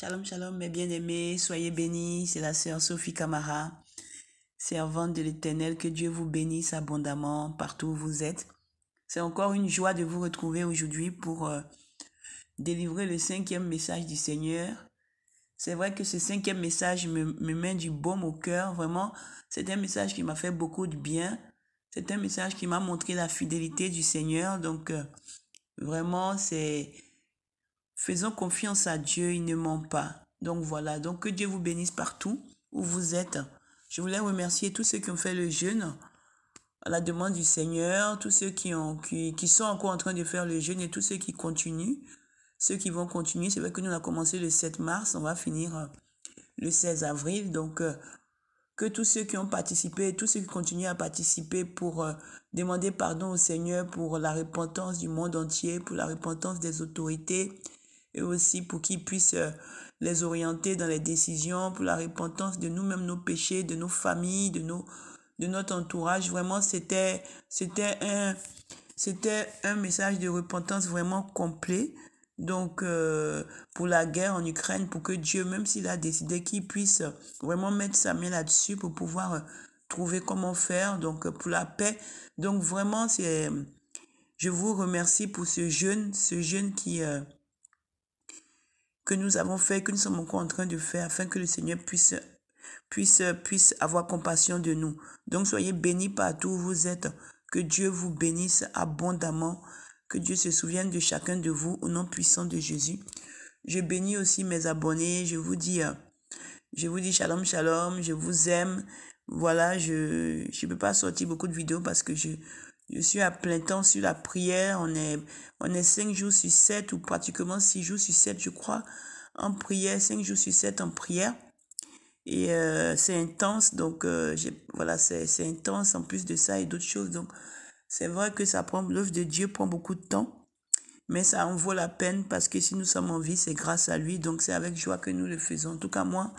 Shalom, shalom, mes bien-aimés, soyez bénis. C'est la sœur Sophie Camara, servante de l'Éternel. Que Dieu vous bénisse abondamment partout où vous êtes. C'est encore une joie de vous retrouver aujourd'hui pour euh, délivrer le cinquième message du Seigneur. C'est vrai que ce cinquième message me, met du baume au cœur. Vraiment, c'est un message qui m'a fait beaucoup de bien. C'est un message qui m'a montré la fidélité du Seigneur. Donc, euh, vraiment, c'est Faisons confiance à Dieu, il ne ment pas. Donc voilà, donc que Dieu vous bénisse partout où vous êtes. Je voulais remercier tous ceux qui ont fait le jeûne à la demande du Seigneur, tous ceux qui, ont, qui, sont encore en train de faire le jeûne et tous ceux qui continuent, ceux qui vont continuer. C'est vrai que nous, on a commencé le 7 mars, on va finir euh, le 16 avril. Donc, euh, que tous ceux qui ont participé, tous ceux qui continuent à participer pour euh, demander pardon au Seigneur pour la repentance du monde entier, pour la repentance des autorités, et aussi pour qu'ils puissent euh, les orienter dans les décisions pour la repentance de nous-mêmes, nos péchés, de nos familles, de nos de notre entourage. Vraiment, c'était c'était un c'était un message de repentance vraiment complet. Donc euh, pour la guerre en Ukraine, pour que Dieu, même s'il a décidé qu'il puisse vraiment mettre sa main là-dessus pour pouvoir trouver comment faire. Donc pour la paix. Donc vraiment, c'est je vous remercie pour ce jeûne, ce jeûne qui euh, que nous avons fait, que nous sommes encore en train de faire, afin que le Seigneur puisse, puisse, puisse avoir compassion de nous. Donc soyez bénis partout où vous êtes. Que Dieu vous bénisse abondamment. Que Dieu se souvienne de chacun de vous au nom puissant de Jésus. Je bénis aussi mes abonnés. Je vous dis, euh, je vous dis shalom, shalom. Je vous aime. Voilà, je ne peux pas sortir beaucoup de vidéos parce que je, je suis à plein temps sur la prière. On est, on est 5 jours sur sept ou pratiquement six jours sur sept je crois, en prière, cinq jours sur sept en prière. Et euh, c'est intense, donc euh, voilà, c'est intense en plus de ça et d'autres choses. Donc c'est vrai que ça prend, l'œuvre de Dieu prend beaucoup de temps, mais ça en vaut la peine parce que si nous sommes en vie, c'est grâce à lui. Donc c'est avec joie que nous le faisons. En tout cas, moi,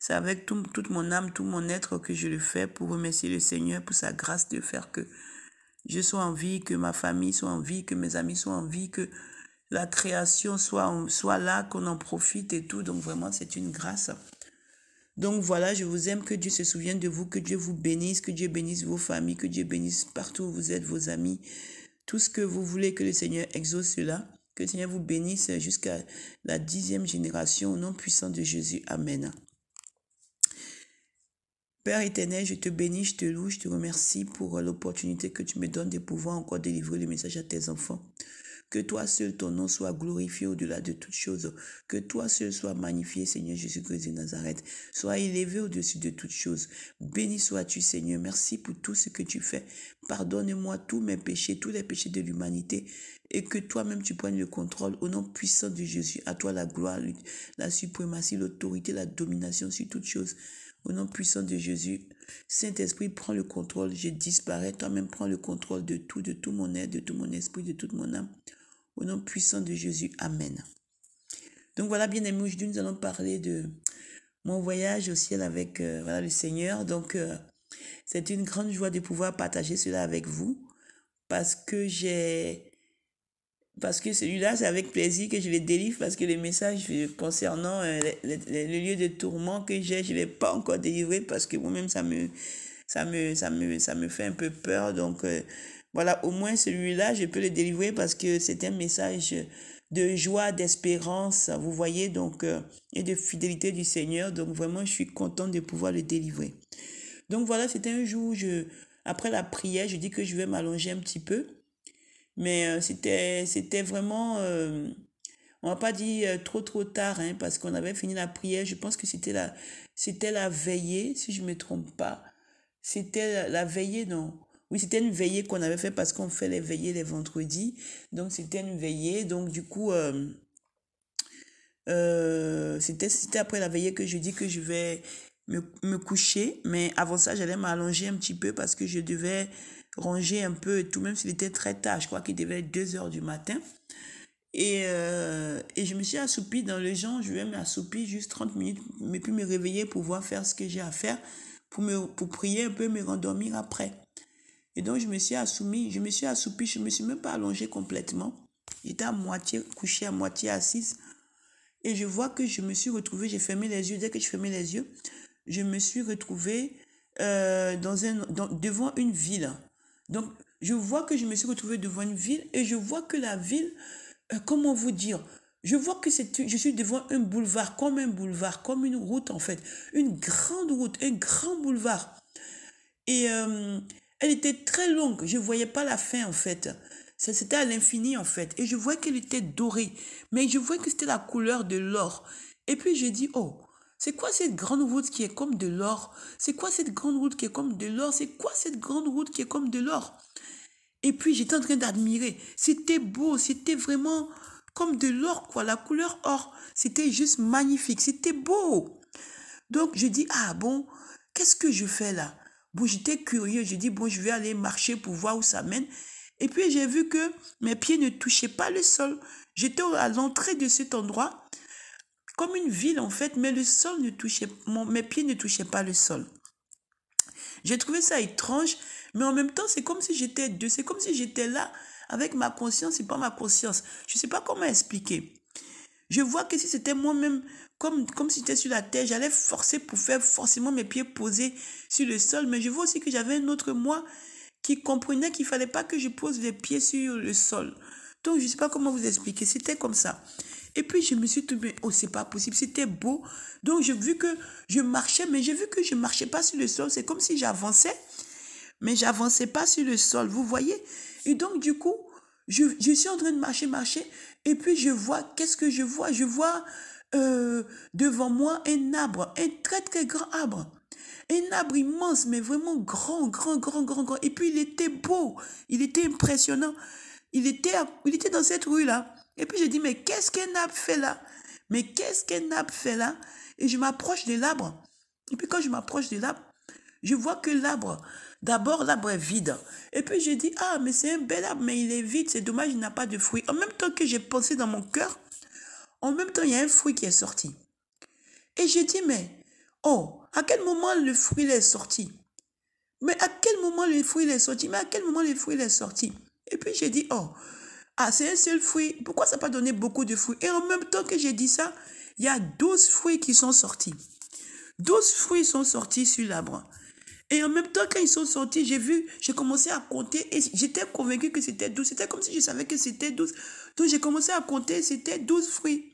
c'est avec toute mon âme, tout mon être que je le fais pour remercier le Seigneur pour sa grâce de faire que je sois en vie, que ma famille soit en vie, que mes amis soient en vie, que la création soit, soit là, qu'on en profite et tout. Donc vraiment, c'est une grâce. Donc voilà, je vous aime, que Dieu se souvienne de vous, que Dieu vous bénisse, que Dieu bénisse vos familles, que Dieu bénisse partout où vous êtes, vos amis, tout ce que vous voulez, que le Seigneur exauce cela, que le Seigneur vous bénisse jusqu'à la dixième génération, au nom puissant de Jésus. Amen. Père éternel, je te bénis, je te loue, je te remercie pour l'opportunité que tu me donnes de pouvoir encore délivrer le message à tes enfants. Que toi seul ton nom soit glorifié au-delà de toutes choses. Que toi seul sois magnifié, Seigneur Jésus-Christ de Nazareth. Sois élevé au-dessus de toutes choses. Béni sois-tu, Seigneur. Merci pour tout ce que tu fais. Pardonne-moi tous mes péchés, tous les péchés de l'humanité. Et que toi-même tu prennes le contrôle au nom puissant de Jésus. À toi la gloire, la suprématie, l'autorité, la domination sur toutes choses. Au nom puissant de Jésus, Saint-Esprit, prends le contrôle. Je disparais. Toi-même, prends le contrôle de tout, de tout mon être, de tout mon esprit, de toute mon âme. Au nom puissant de Jésus. Amen. Donc voilà, bien aimé, aujourd'hui, nous allons parler de mon voyage au ciel avec euh, le Seigneur. Donc, euh, c'est une grande joie de pouvoir partager cela avec vous parce que j'ai parce que celui-là, c'est avec plaisir que je le délivre parce que euh, les messages concernant le, lieu de tourment que j'ai, je ne l'ai pas encore délivré parce que moi-même, ça me, ça, me, ça, me, ça me fait un peu peur. Donc euh, voilà, au moins celui-là, je peux le délivrer parce que c'est un message de joie, d'espérance, vous voyez, donc, euh, et de fidélité du Seigneur. Donc vraiment, je suis contente de pouvoir le délivrer. Donc voilà, c'était un jour où je, après la prière, je dis que je vais m'allonger un petit peu. Mais euh, c'était, c'était vraiment, euh, on va pas dire euh, trop trop tard, hein, parce qu'on avait fini la prière. Je pense que c'était la, la veillée, si je me trompe pas. C'était la, veillée, non. Oui, c'était une veillée qu'on avait fait parce qu'on fait les veillées les vendredis. Donc, c'était une veillée. Donc, du coup, c'était, après la veillée que je dis que je vais me, me coucher. Mais avant ça, j'allais m'allonger un petit peu parce que je devais ranger un peu tout, même s'il était très tard, je crois qu'il devait être 2 heures du matin. Et, euh, et je me suis assoupie dans le genre, je vais m'assoupir juste 30 minutes, mais puis me réveiller pour voir faire ce que j'ai à faire, pour, me, pour prier un peu, me rendormir après. Et donc, je me suis assoumis, je me suis assoupi je me suis même pas allongée complètement. J'étais à moitié couchée, à moitié assise. Et je vois que je me suis retrouvée, j'ai fermé les yeux. Dès que je fermais les yeux, je me suis retrouvée euh, dans un, devant une ville. Donc, je vois que je me suis retrouvée devant une ville et je vois que la ville, euh, comment vous dire, je vois que c'est, je suis devant un boulevard, comme un boulevard, comme une route en fait, une grande route, un grand boulevard. Et euh, elle était très longue, je ne voyais pas la fin en fait. Ça, c'était à l'infini en fait. Et je vois qu'elle était dorée, mais je vois que c'était la couleur de l'or. Et puis je dis, oh, c'est quoi cette grande route qui est comme de l'or C'est quoi cette grande route qui est comme de l'or C'est quoi cette grande route qui est comme de l'or Et puis j'étais en train d'admirer. C'était beau, c'était vraiment comme de l'or, quoi, la couleur or. C'était juste magnifique, c'était beau. Donc je dis, ah bon, qu'est-ce que je fais là Bon, j'étais curieux, je dis, bon, je vais aller marcher pour voir où ça mène. Et puis j'ai vu que mes pieds ne touchaient pas le sol. J'étais à l'entrée de cet endroit une ville en fait, mais le sol ne touchait, mon, mes pieds ne touchaient pas le sol. J'ai trouvé ça étrange, mais en même temps, c'est comme si j'étais deux, c'est comme si j'étais là avec ma conscience et pas ma conscience. Je sais pas comment expliquer. Je vois que si c'était moi-même, comme, comme si j'étais sur la terre, j'allais forcer pour faire forcément mes pieds posés sur le sol, mais je vois aussi que j'avais un autre moi qui comprenait qu'il fallait pas que je pose les pieds sur le sol. Donc, je sais pas comment vous expliquer. C'était comme ça. Et puis je me suis dit, oh, c'est pas possible, c'était beau. Donc j'ai vu que je marchais, mais j'ai vu que je marchais pas sur le sol. C'est comme si j'avançais, mais j'avançais pas sur le sol, vous voyez. Et donc du coup, je, suis en train de marcher, marcher, et puis je vois, qu'est-ce que je vois Je vois euh, devant moi un arbre, un très très grand arbre. Un arbre immense, mais vraiment grand, grand, grand, grand, grand. Et puis il était beau, il était impressionnant. Il était, il était dans cette rue-là. Et puis j'ai dit, mais qu'est-ce qu'un arbre fait là Mais qu'est-ce qu'un arbre fait là Et je m'approche de l'arbre. Et puis quand je m'approche de l'arbre, je vois que l'arbre, d'abord l'arbre est vide. Et puis je dis, ah, mais c'est un bel arbre, mais il est vide, c'est dommage, il n'a pas de fruits. En même temps que j'ai pensé dans mon cœur, en même temps, il y a un fruit qui est sorti. Et j'ai dit, mais, oh, à quel moment le fruit est sorti Mais à quel moment le fruit est sorti Mais à quel moment le fruit est sorti et puis j'ai dit, oh, ah, c'est un seul fruit. Pourquoi ça n'a pas donné beaucoup de fruits Et en même temps que j'ai dit ça, il y a 12 fruits qui sont sortis. 12 fruits sont sortis sur l'arbre. Et en même temps, qu'ils sont sortis, j'ai vu, j'ai commencé à compter et j'étais convaincu que c'était 12. C'était comme si je savais que c'était 12. Donc j'ai commencé à compter, c'était 12 fruits.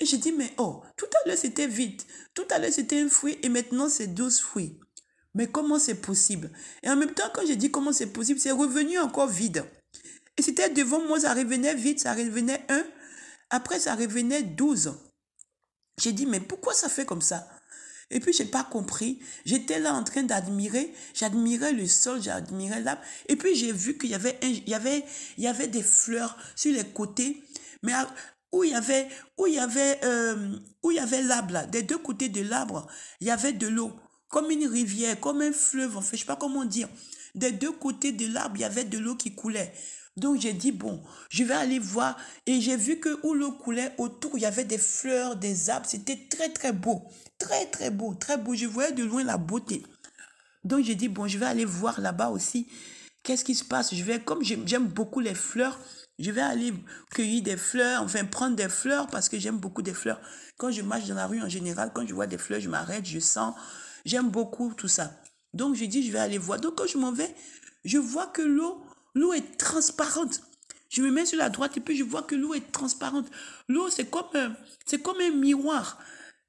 Et j'ai dit, mais oh, tout à l'heure c'était vite, Tout à l'heure c'était un fruit et maintenant c'est 12 fruits. Mais comment c'est possible Et en même temps, quand j'ai dit comment c'est possible, c'est revenu encore vide. Et c'était devant moi, ça revenait vite, ça revenait un. Après, ça revenait douze. J'ai dit, mais pourquoi ça fait comme ça Et puis, je n'ai pas compris. J'étais là en train d'admirer. J'admirais le sol, j'admirais l'arbre. Et puis, j'ai vu qu'il y avait, y, avait, y avait des fleurs sur les côtés. Mais où il y avait, où il y avait, euh, où il y avait l'arbre, des deux côtés de l'arbre, il y avait de l'eau comme une rivière, comme un fleuve, en fait, je sais pas comment dire. Des deux côtés de l'arbre, il y avait de l'eau qui coulait. Donc j'ai dit, bon, je vais aller voir. Et j'ai vu que où l'eau coulait, autour, il y avait des fleurs, des arbres. C'était très, très beau. Très, très beau, très beau. Je voyais de loin la beauté. Donc j'ai dit, bon, je vais aller voir là-bas aussi. Qu'est-ce qui se passe Je vais, comme j'aime beaucoup les fleurs, je vais aller cueillir des fleurs, enfin prendre des fleurs parce que j'aime beaucoup des fleurs. Quand je marche dans la rue en général, quand je vois des fleurs, je m'arrête, je sens, J'aime beaucoup tout ça. Donc je dis je vais aller voir. Donc quand je m'en vais, je vois que l'eau, l'eau est transparente. Je me mets sur la droite et puis je vois que l'eau est transparente. L'eau, c'est comme, c'est comme un miroir.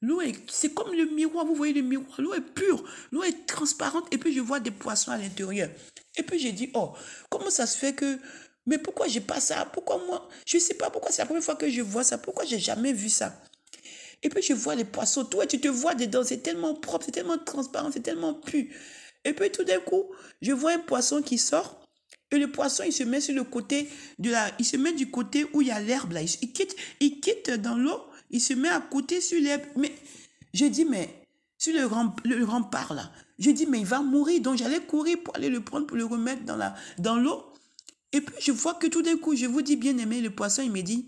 L'eau est, c'est comme le miroir, vous voyez le miroir. L'eau est pure, l'eau est transparente et puis je vois des poissons à l'intérieur. Et puis j'ai dit, oh, comment ça se fait que, mais pourquoi j'ai pas ça? Pourquoi moi? Je sais pas pourquoi c'est la première fois que je vois ça. Pourquoi j'ai jamais vu ça? Et puis je vois les poissons, toi tu te vois dedans, c'est tellement propre, c'est tellement transparent, c'est tellement pu. Et puis tout d'un coup, je vois un poisson qui sort. Et le poisson, il se met sur le côté de la, il se met du côté où il y a l'herbe là. Il, quitte, il quitte dans l'eau. Il se met à côté sur l'herbe. Mais je dis mais sur le, grand, le rempart là, je dis mais il va mourir. Donc j'allais courir pour aller le prendre pour le remettre dans la, dans l'eau. Et puis je vois que tout d'un coup, je vous dis bien aimé, le poisson, il me dit,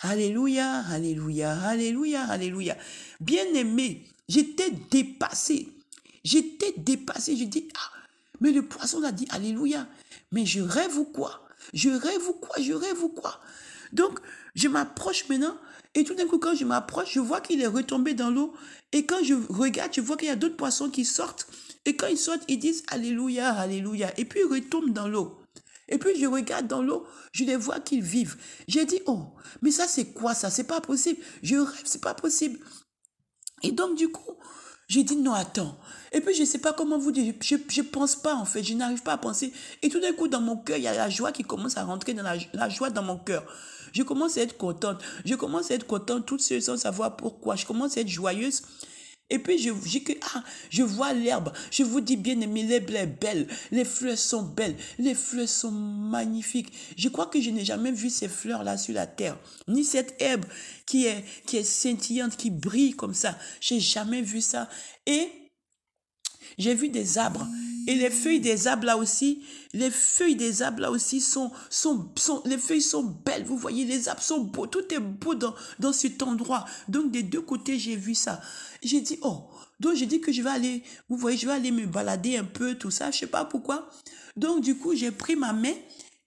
Alléluia, alléluia, alléluia, alléluia. Bien-aimé, j'étais dépassé. J'étais dépassé. Je dis, ah, mais le poisson a dit, alléluia. Mais je rêve ou quoi Je rêve ou quoi Je rêve ou quoi Donc, je m'approche maintenant. Et tout d'un coup, quand je m'approche, je vois qu'il est retombé dans l'eau. Et quand je regarde, je vois qu'il y a d'autres poissons qui sortent. Et quand ils sortent, ils disent, alléluia, alléluia. Et puis, ils retombent dans l'eau. Et puis je regarde dans l'eau, je les vois qu'ils vivent. J'ai dit, oh, mais ça c'est quoi ça C'est pas possible. Je rêve, c'est pas possible. Et donc du coup, j'ai dit non, attends. Et puis je ne sais pas comment vous dire, je ne pense pas en fait, je n'arrive pas à penser. Et tout d'un coup, dans mon cœur, il y a la joie qui commence à rentrer, dans la, joie dans mon cœur. Je commence à être contente. Je commence à être contente, toute seule, sans savoir pourquoi. Je commence à être joyeuse. Et puis je dis que, ah, je vois l'herbe. Je vous dis, bien aimé, l'herbe est belle. Les fleurs sont belles. Les fleurs sont magnifiques. Je crois que je n'ai jamais vu ces fleurs-là sur la terre. Ni cette herbe qui est, qui est scintillante, qui brille comme ça. J'ai jamais vu ça. Et j'ai vu des arbres. Et les feuilles des arbres là aussi, les feuilles des arbres là aussi sont, sont, les feuilles sont belles, vous voyez, les arbres sont beaux, tout est beau dans, cet endroit. Donc des deux côtés, j'ai vu ça. J'ai dit, oh, donc j'ai dit que je vais aller, vous voyez, je vais aller me balader un peu, tout ça, je sais pas pourquoi. Donc du coup, j'ai pris ma main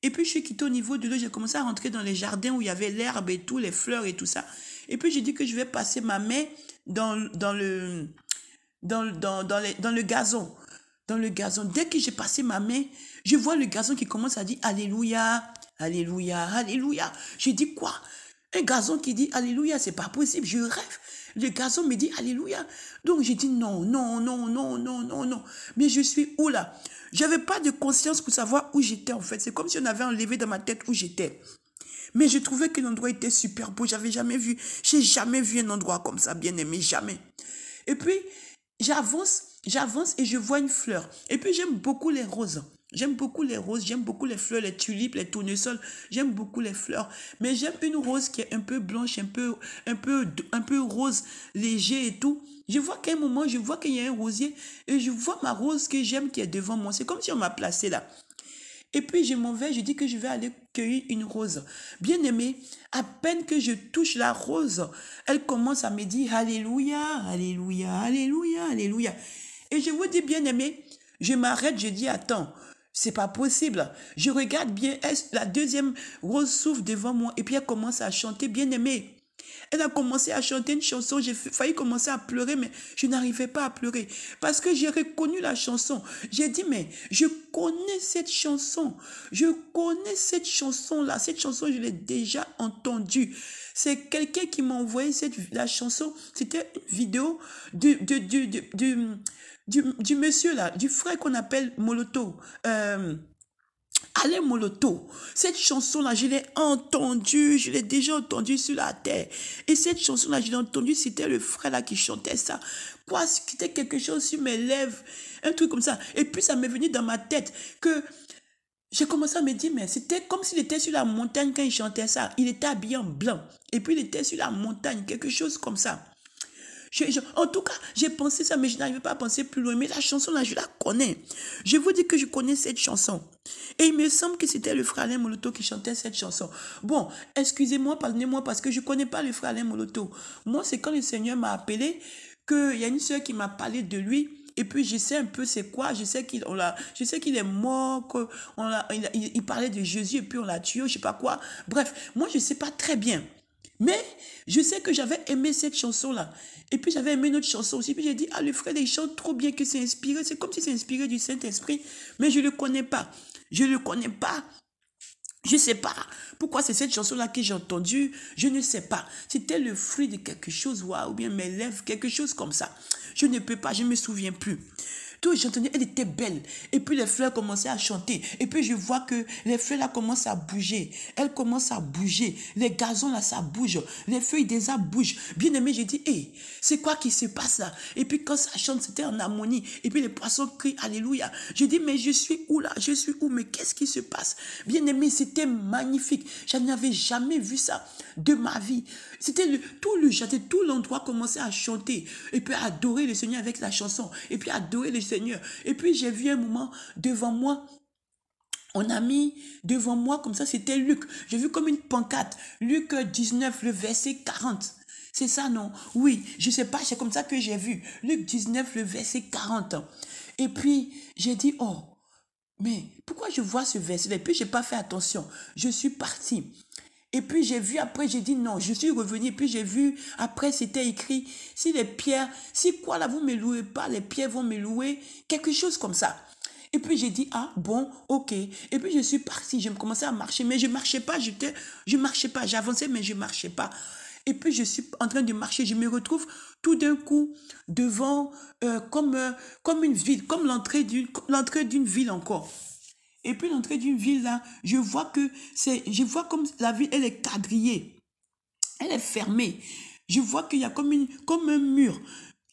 et puis je suis quittée au niveau de l'eau, j'ai commencé à rentrer dans les jardins où il y avait l'herbe et tout, les fleurs et tout ça. Et puis j'ai dit que je vais passer ma main dans, dans le, dans, dans, dans, dans le gazon. Dans le gazon. Dès que j'ai passé ma main, je vois le gazon qui commence à dire Alléluia, Alléluia, Alléluia. Je dis quoi Un gazon qui dit Alléluia, c'est pas possible, je rêve. Le gazon me dit Alléluia. Donc j'ai dit non, non, non, non, non, non, non. Mais je suis où là J'avais pas de conscience pour savoir où j'étais en fait. C'est comme si on avait enlevé dans ma tête où j'étais. Mais je trouvais que l'endroit était super beau. J'avais jamais vu, j'ai jamais vu un endroit comme ça, bien aimé, jamais. Et puis, J'avance, j'avance et je vois une fleur. Et puis j'aime beaucoup les roses. J'aime beaucoup les roses, j'aime beaucoup les fleurs, les tulipes, les tournesols. J'aime beaucoup les fleurs. Mais j'aime une rose qui est un peu blanche, un peu, un peu, un peu rose, léger et tout. Je vois qu'à un moment, je vois qu'il y a un rosier et je vois ma rose que j'aime qui est devant moi. C'est comme si on m'a placé là. Et puis je m'en vais, je dis que je vais aller cueillir une rose. Bien aimé, à peine que je touche la rose, elle commence à me dire Alléluia, Alléluia, Alléluia, Alléluia. Et je vous dis, bien aimé, je m'arrête, je dis Attends, c'est pas possible. Je regarde bien, la deuxième rose souffle devant moi et puis elle commence à chanter, bien aimé. Elle a commencé à chanter une chanson, j'ai failli commencer à pleurer, mais je n'arrivais pas à pleurer. Parce que j'ai reconnu la chanson. J'ai dit, mais je connais cette chanson. Je connais cette chanson-là. Cette chanson, je l'ai déjà entendue. C'est quelqu'un qui m'a envoyé cette, la chanson. C'était une vidéo du, du, du, du, du, monsieur, là, du frère qu'on appelle Moloto. Euh, mon Moloto, cette chanson-là, je l'ai entendue, je l'ai déjà entendue sur la terre. Et cette chanson-là, je l'ai entendue, c'était le frère là qui chantait ça. Quoi, c'était quelque chose sur mes lèvres, un truc comme ça. Et puis ça m'est venu dans ma tête que j'ai commencé à me dire, mais c'était comme s'il était sur la montagne quand il chantait ça. Il était habillé en blanc. Et puis il était sur la montagne, quelque chose comme ça en tout cas, j'ai pensé ça, mais je n'arrivais pas à penser plus loin. Mais la chanson, là, je la connais. Je vous dis que je connais cette chanson. Et il me semble que c'était le frère Alain Moloto qui chantait cette chanson. Bon, excusez-moi, pardonnez-moi, parce que je ne connais pas le frère Alain Moloto. Moi, c'est quand le Seigneur m'a appelé qu'il y a une sœur qui m'a parlé de lui. Et puis, je sais un peu c'est quoi. Je sais qu'il je sais qu'il est mort, qu'il il, parlait de Jésus et puis on l'a tué, je sais pas quoi. Bref, moi, je sais pas très bien. Mais je sais que j'avais aimé cette chanson-là. Et puis j'avais aimé une autre chanson aussi. Puis j'ai dit, ah, le frère, il chante trop bien que c'est inspiré. C'est comme si c'est inspiré du Saint-Esprit. Mais je ne le connais pas. Je ne le connais pas. Je ne sais pas pourquoi c'est cette chanson-là que j'ai entendue. Je ne sais pas. C'était le fruit de quelque chose, ou bien mes lèvres, quelque chose comme ça. Je ne peux pas, je ne me souviens plus. Tout j'entendais, elle était belle. Et puis les fleurs commençaient à chanter. Et puis je vois que les fleurs là commencent à bouger. Elles commencent à bouger. Les gazons là, ça bouge. Les feuilles des arbres bougent. Bien aimé, j'ai dit, hé, c'est quoi qui se passe là Et puis quand ça chante, c'était en harmonie. Et puis les poissons crient, alléluia. Je dis, mais je suis où là Je suis où Mais qu'est-ce qui se passe Bien aimé, c'était magnifique. Je n'avais jamais vu ça de ma vie. C'était le, tout le tout l'endroit commençait à chanter. Et puis adorer le Seigneur avec la chanson. Et puis adorer les. Seigneur. Et puis j'ai vu un moment devant moi, on a mis devant moi comme ça, c'était Luc. J'ai vu comme une pancarte, Luc 19, le verset 40. C'est ça, non Oui, je ne sais pas, c'est comme ça que j'ai vu. Luc 19, le verset 40. Et puis, j'ai dit, oh, mais pourquoi je vois ce verset Et puis, j'ai pas fait attention. Je suis parti. Et puis j'ai vu après, j'ai dit non, je suis revenu. Et puis j'ai vu après, c'était écrit, si les pierres, si quoi là, vous me louez pas, les pierres vont me louer, quelque chose comme ça. Et puis j'ai dit, ah bon, ok. Et puis je suis parti, je me commençais à marcher, mais je marchais pas, je je marchais pas, j'avançais, mais je ne marchais pas. Et puis je suis en train de marcher, je me retrouve tout d'un coup devant euh, comme, euh, comme une ville, comme l'entrée d'une ville encore. Et puis l'entrée d'une ville, là, je vois que c'est, je vois comme la ville, elle est quadrillée. Elle est fermée. Je vois qu'il y a comme, une, comme un mur.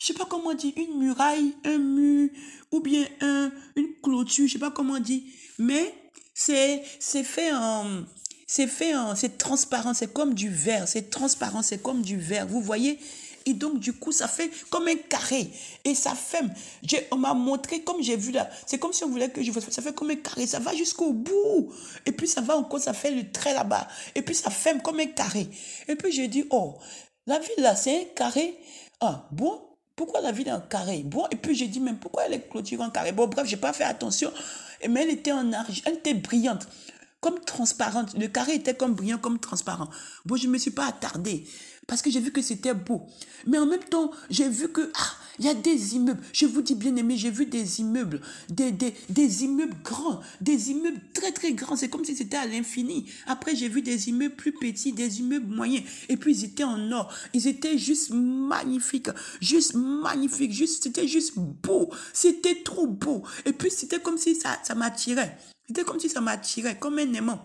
Je sais pas comment dit, une muraille, un mur, ou bien un, une clôture, je sais pas comment dit, Mais c'est, c'est fait en, c'est fait en, c'est transparent, c'est comme du verre, c'est transparent, c'est comme du verre. Vous voyez, et donc, du coup, ça fait comme un carré. Et ça ferme. On m'a montré, comme j'ai vu là, c'est comme si on voulait que je vous Ça fait comme un carré. Ça va jusqu'au bout. Et puis, ça va encore, ça fait le trait là-bas. Et puis, ça ferme comme un carré. Et puis, j'ai dit, oh, la ville là, c'est un carré. Ah, bon, pourquoi la ville est en carré Bon, et puis j'ai dit même pourquoi elle est clôturée en carré Bon, bref, j'ai pas fait attention. Mais elle était en argent, elle était brillante, comme transparente. Le carré était comme brillant, comme transparent. Bon, je me suis pas attardée. Parce que j'ai vu que c'était beau. Mais en même temps, j'ai vu que... Ah, il y a des immeubles. Je vous dis bien aimé, j'ai vu des immeubles. Des, des, immeubles grands. Des immeubles très très grands. C'est comme si c'était à l'infini. Après, j'ai vu des immeubles plus petits, des immeubles moyens. Et puis, ils étaient en or. Ils étaient juste magnifiques. Juste magnifiques. Juste, c'était juste beau. C'était trop beau. Et puis, c'était comme si ça, ça m'attirait. C'était comme si ça m'attirait, comme un aimant.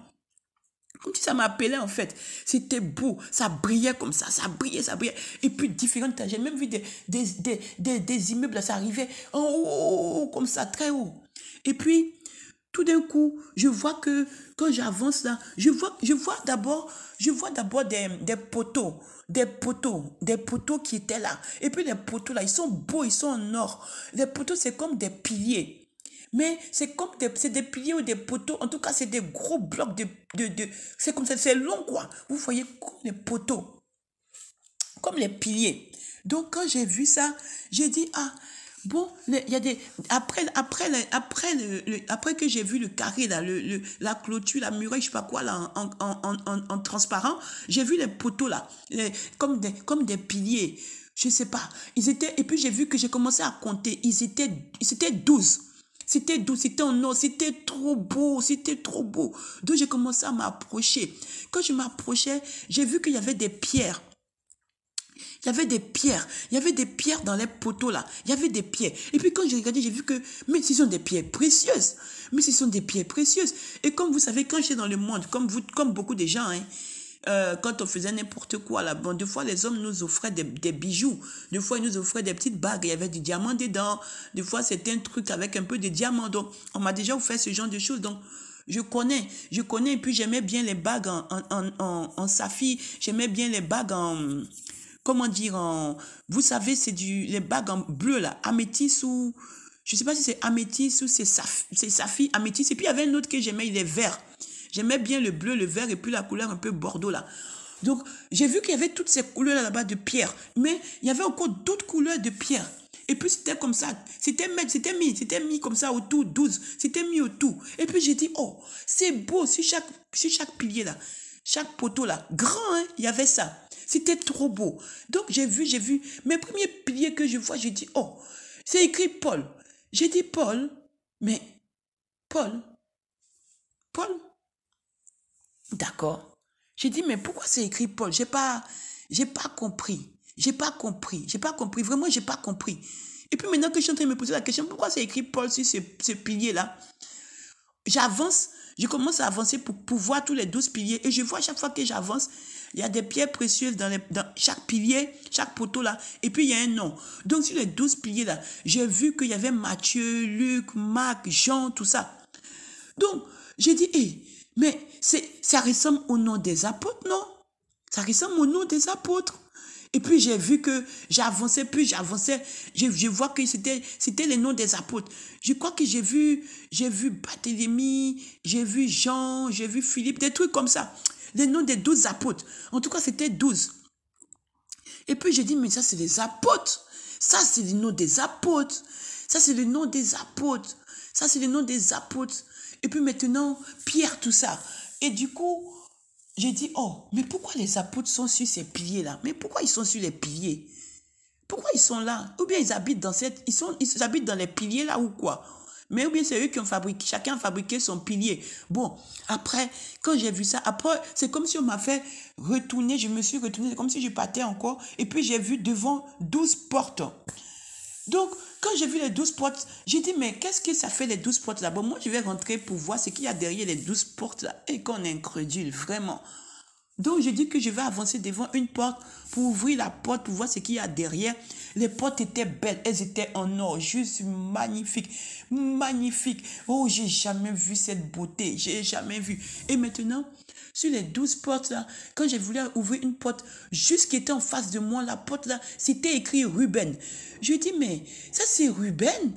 Comme si ça m'appelait en fait. C'était beau, ça brillait comme ça, ça brillait, ça brillait. Et puis différentes, j'ai même vu des, des, immeubles, ça arrivait en haut, comme ça, très haut. Et puis, tout d'un coup, je vois que quand j'avance là, je vois, je vois d'abord, je vois d'abord des, des, poteaux, des poteaux, des poteaux qui étaient là. Et puis les poteaux là, ils sont beaux, ils sont en or. Les poteaux, c'est comme des piliers. Mais c'est comme des, des piliers ou des poteaux. En tout cas, c'est des gros blocs de, de, de c'est comme ça, c'est long quoi. Vous voyez comme les poteaux, comme les piliers. Donc quand j'ai vu ça, j'ai dit ah bon, il y a des après après après le, après que j'ai vu le carré là, le, la clôture, la muraille, je sais pas quoi là en, en, en, transparent, j'ai vu les poteaux là, comme des comme des piliers. Je sais pas. Ils étaient et puis j'ai vu que j'ai commencé à compter, ils étaient ils étaient 12. C'était doux, c'était en or, c'était trop beau, c'était trop beau. Donc j'ai commencé à m'approcher. Quand je m'approchais, j'ai vu qu'il y avait des pierres. Il y avait des pierres. Il y avait des pierres dans les poteaux là. Il y avait des pierres. Et puis quand j'ai regardé, j'ai vu que, mais ce sont des pierres précieuses. Mais ce sont des pierres précieuses. Et comme vous savez, quand j'étais dans le monde, comme vous, comme beaucoup de gens, hein, euh, quand on faisait n'importe quoi là bon, des fois les hommes nous offraient des, bijoux, des fois ils nous offraient des petites bagues, il y avait du diamant dedans, des fois c'était un truc avec un peu de diamant, donc on m'a déjà offert ce genre de choses, donc je connais, je connais, et puis j'aimais bien les bagues en, en, en, en j'aimais bien les bagues en, comment dire, en, vous savez, c'est du, les bagues en bleu là, améthyste ou, je sais pas si c'est améthyste ou c'est saphir, améthyste, et puis il y avait un autre que j'aimais, il est vert. J'aimais bien le bleu, le vert et puis la couleur un peu bordeaux là. Donc, j'ai vu qu'il y avait toutes ces couleurs là-bas de pierre. Mais il y avait encore d'autres couleurs de pierre. Et puis c'était comme ça. C'était mis, c'était mis, c'était mis comme ça autour, 12. C'était mis autour. Et puis j'ai dit, oh, c'est beau sur chaque, sur chaque pilier là, chaque poteau là, grand, hein, il y avait ça. C'était trop beau. Donc j'ai vu, j'ai vu. Mes premiers piliers que je vois, j'ai dit, oh, c'est écrit Paul. J'ai dit Paul, mais Paul, Paul, D'accord. J'ai dit, mais pourquoi c'est écrit Paul J'ai pas, pas compris. J'ai pas compris. J'ai pas compris. Vraiment, j'ai pas compris. Et puis maintenant que je suis en train de me poser la question, pourquoi c'est écrit Paul sur ce, pilier-là J'avance, je commence à avancer pour, voir tous les douze piliers. Et je vois à chaque fois que j'avance, il y a des pierres précieuses dans, chaque pilier, chaque poteau là. Et puis il y a un nom. Donc sur les douze piliers là, j'ai vu qu'il y avait Matthieu, Luc, Marc, Jean, tout ça. Donc, j'ai dit, hé, eh, mais ça ressemble au nom des apôtres, non Ça ressemble au nom des apôtres. Et puis j'ai vu que j'avançais, puis j'avançais. Je, je, vois que c'était c'était le nom des apôtres. Je crois que j'ai vu j'ai vu Barthélemy, j'ai vu Jean, j'ai vu Philippe, des trucs comme ça. Les noms des douze apôtres. En tout cas, c'était douze. Et puis j'ai dit, mais ça c'est les apôtres. Ça c'est le nom des apôtres. Ça c'est le nom des apôtres. Ça, c'est le nom des apôtres. Et puis maintenant, Pierre, tout ça. Et du coup, j'ai dit, oh, mais pourquoi les apôtres sont sur ces piliers-là Mais pourquoi ils sont sur les piliers Pourquoi ils sont là Ou bien ils habitent dans cette... Ils, sont, ils habitent dans les piliers-là ou quoi mais ou bien c'est eux qui ont fabriqué, chacun a fabriqué son pilier. Bon, après, quand j'ai vu ça, après, c'est comme si on m'a fait retourner, je me suis retourné comme si je partais encore, et puis j'ai vu devant 12 portes. Donc, quand j'ai vu les douze portes, j'ai dit, mais qu'est-ce que ça fait les douze portes là-bas Moi, je vais rentrer pour voir ce qu'il y a derrière les douze portes là. Et qu'on est incrédule, vraiment. Donc, j'ai dit que je vais avancer devant une porte pour ouvrir la porte, pour voir ce qu'il y a derrière. Les portes étaient belles, elles étaient en or, juste magnifique, magnifique. Oh, j'ai jamais vu cette beauté, j'ai jamais vu. Et maintenant, sur les douze portes, là, quand j'ai voulu ouvrir une porte, juste qui était en face de moi, la porte, là, c'était écrit Ruben. Je dis, mais ça, c'est Ruben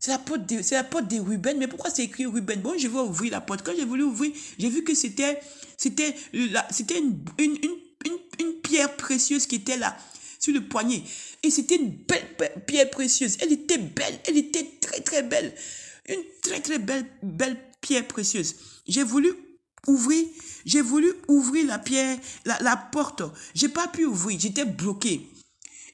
c'est la, porte de, la porte de Ruben, mais pourquoi c'est écrit Ruben Bon, je vais ouvrir la porte. Quand j'ai voulu ouvrir, j'ai vu que c'était c'était c'était une, une pierre précieuse qui était là sur le poignet. Et c'était une belle pierre précieuse. Elle était belle. Elle était très, très belle. Une très, très belle, belle pierre précieuse. J'ai voulu ouvrir. J'ai voulu ouvrir la pierre, la, la porte. J'ai pas pu ouvrir. J'étais bloqué.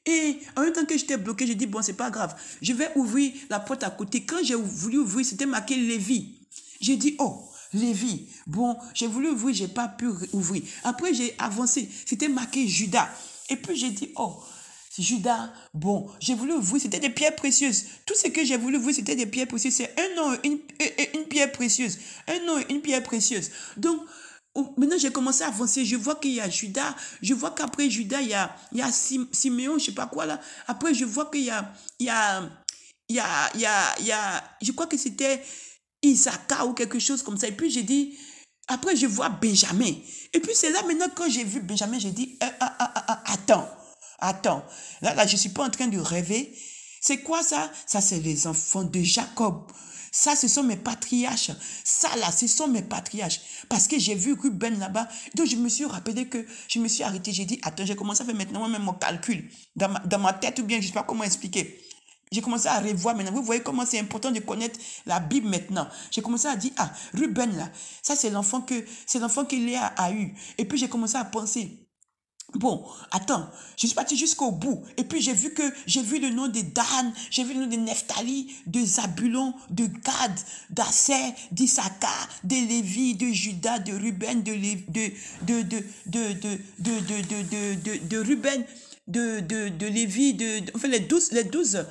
Et en même temps que j'étais bloqué, j'ai dit, bon, c'est pas grave. Je vais ouvrir la porte à côté. Quand j'ai voulu ouvrir, c'était marqué Lévi. J'ai dit, oh, Lévi. Bon, j'ai voulu ouvrir, j'ai pas pu ouvrir. Après, j'ai avancé. C'était marqué Judas. Et puis, j'ai dit, oh, Judas, bon, j'ai voulu vous c'était des pierres précieuses. Tout ce que j'ai voulu vous c'était des pierres précieuses. C'est un nom, une, pierre précieuse. Un nom, une pierre précieuse. Donc, oh, Maintenant, j'ai commencé à avancer. Je vois qu'il y a Judas. Je vois qu'après Judas, il y a, il y Siméon, je sais pas quoi là. Après, je vois qu'il y a, il il il a, je crois que c'était Isaka ou quelque chose comme ça. Et puis, j'ai dit, après, je vois Benjamin. Et puis, c'est là maintenant quand j'ai vu Benjamin, j'ai dit, euh, euh, euh, attends. Attends, là, là je ne suis pas en train de rêver. C'est quoi ça Ça, c'est les enfants de Jacob. Ça, ce sont mes patriarches. Ça, là, ce sont mes patriarches. Parce que j'ai vu Ruben là-bas. Donc, je me suis rappelé que je me suis arrêté. J'ai dit, attends, j'ai commencé à faire maintenant moi-même mon calcul dans ma, tête ou bien je ne sais pas comment expliquer. J'ai commencé à revoir maintenant. Vous voyez comment c'est important de connaître la Bible maintenant. J'ai commencé à dire, ah, Ruben là, ça c'est l'enfant que, c'est l'enfant qu'il a, a eu. Et puis j'ai commencé à penser, Bon, attends, je suis parti jusqu'au bout. Et puis j'ai vu que j'ai vu le nom de Dan, j'ai vu le nom de Neftali, de Zabulon, de Gad, d'Asser, d'Issachar, de Lévi, de Judas, de Ruben, de de de Ruben, de de Lévi, de enfin les les douze les douze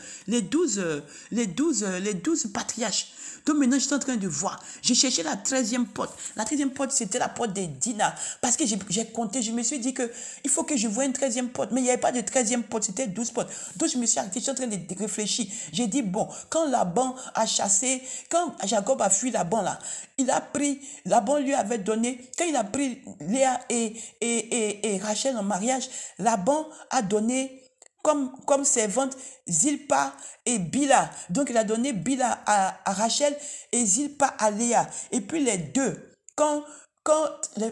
les douze les douze patriarches. Donc maintenant, je suis en train de voir. J'ai cherché la treizième porte. La treizième porte, c'était la porte des dinars. Parce que j'ai compté, je me suis dit que il faut que je voie une treizième porte. Mais il n'y avait pas de treizième porte, c'était douze portes. Donc je me suis arrêté, je en train de réfléchir. J'ai dit, bon, quand Laban a chassé, quand Jacob a fui Laban là, il a pris, Laban lui avait donné, quand il a pris Léa et, et, et, et Rachel en mariage, Laban a donné comme, comme servante Zilpa et Bila. Donc il a donné Bila à, Rachel et Zilpa à Léa. Et puis les deux, quand, quand,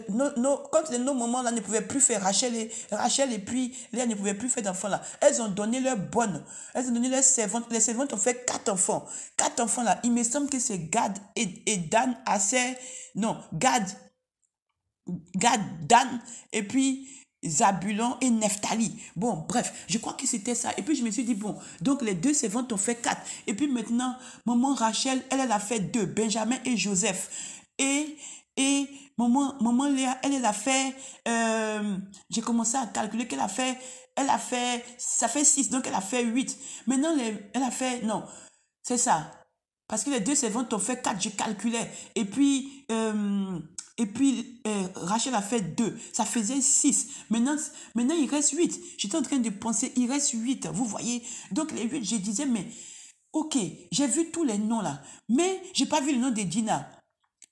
nos, nos, moments là ne pouvaient plus faire, Rachel et, Rachel et puis Léa ne pouvaient plus faire d'enfants là, elles ont donné leur bonne, elles ont donné leurs servantes. Les servantes ont fait quatre enfants. Quatre enfants là, il me semble que c'est Gad et, et Dan, assez, non, Gad, Gad, Dan et puis Zabulon et Neftali. Bon, bref, je crois que c'était ça. Et puis je me suis dit, bon, donc les deux servantes ont fait quatre. Et puis maintenant, maman Rachel, elle, elle a fait deux, Benjamin et Joseph. Et, et maman, maman Léa, elle, elle a fait, euh, j'ai commencé à calculer qu'elle a fait, elle a fait, ça fait 6, donc elle a fait 8. Maintenant, elle a fait, non, c'est ça. Parce que les deux servantes ont fait quatre, je calculais. Et puis, euh, et puis, euh, Rachel a fait deux. Ça faisait six. Maintenant, maintenant, il reste huit. J'étais en train de penser, il reste huit. Vous voyez Donc, les huit, je disais, mais, ok, j'ai vu tous les noms là. Mais, j'ai pas vu le nom de Dina.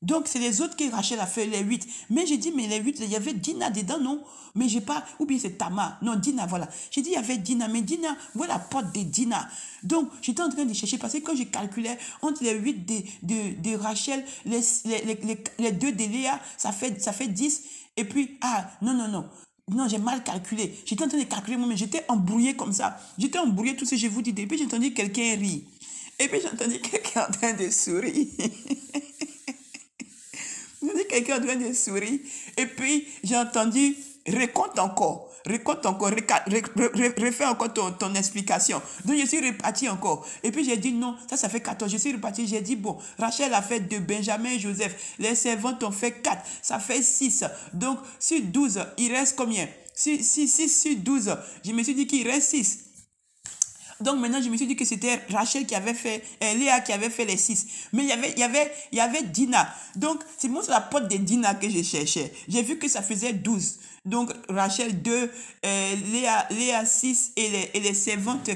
Donc, c'est les autres qui Rachel a fait, les huit. Mais j'ai dit, mais les huit, il y avait Dina dedans, non Mais j'ai pas, ou bien c'est Tama. Non, Dina, voilà. J'ai dit, il y avait Dina, mais Dina, voilà porte de Dina. Donc, j'étais en train de chercher, parce que quand je calculais entre les huit de, de, Rachel, les, les, deux de Léa, ça fait, ça fait dix. Et puis, ah, non, non, non. Non, j'ai mal calculé. J'étais en train de calculer moi mais J'étais embrouillé comme ça. J'étais embrouillé tout ce que je vous dis. Et puis, j'ai entendu quelqu'un rire. Et puis, j'ai entendu quelqu'un en train de sourire. quelqu'un en de Et puis, j'ai entendu, raconte encore, raconte encore, refais encore ton, explication. Donc, je suis reparti encore. Et puis, j'ai dit non, ça, ça fait 14. Je suis reparti, j'ai dit bon, Rachel a fait 2, Benjamin Joseph. Les servantes ont fait 4, ça fait 6. Donc, sur 12, il reste combien si, si, 6 sur 12, je me suis dit qu'il reste 6. Donc maintenant, je me suis dit que c'était Rachel qui avait fait, euh, Léa qui avait fait les six. Mais il y avait, il y avait, il y avait Dina. Donc, c'est moi sur la porte de Dina que je cherchais. J'ai vu que ça faisait 12. Donc, Rachel 2, euh, Léa, Léa 6 et les, et les servantes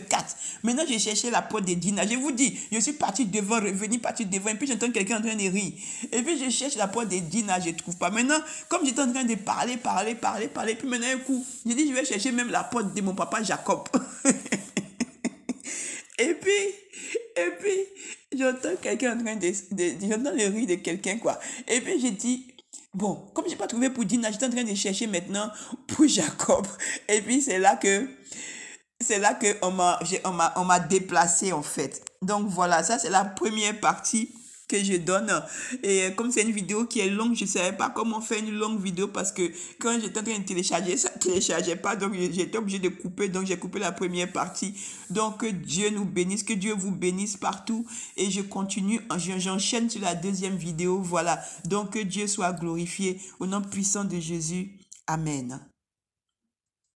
Maintenant, je cherchais la porte de Dina. Je vous dis, je suis parti devant, revenu, parti devant. Et puis, j'entends quelqu'un en train de rire. Et puis, je cherche la porte de Dina, je ne trouve pas. Maintenant, comme j'étais en train de parler, parler, parler, parler. Puis maintenant, un coup, j'ai dit, je vais chercher même la porte de mon papa Jacob. Et puis, et puis, j'entends quelqu'un en train de, j'entends le rire de quelqu'un, quoi. Et puis, j'ai dit, bon, comme j'ai pas trouvé pour Dina, j'étais en train de chercher maintenant pour Jacob. Et puis, c'est là que, c'est là que m'a, on m'a, on m'a déplacé, en fait. Donc, voilà, ça, c'est la première partie que je donne. Et comme c'est une vidéo qui est longue, je ne savais pas comment faire une longue vidéo parce que quand j'étais en train de télécharger, ça téléchargeait pas. Donc, j'étais obligé de couper. Donc, j'ai coupé la première partie. Donc, que Dieu nous bénisse, que Dieu vous bénisse partout. Et je continue, j'enchaîne sur la deuxième vidéo. Voilà. Donc, que Dieu soit glorifié. Au nom puissant de Jésus. Amen.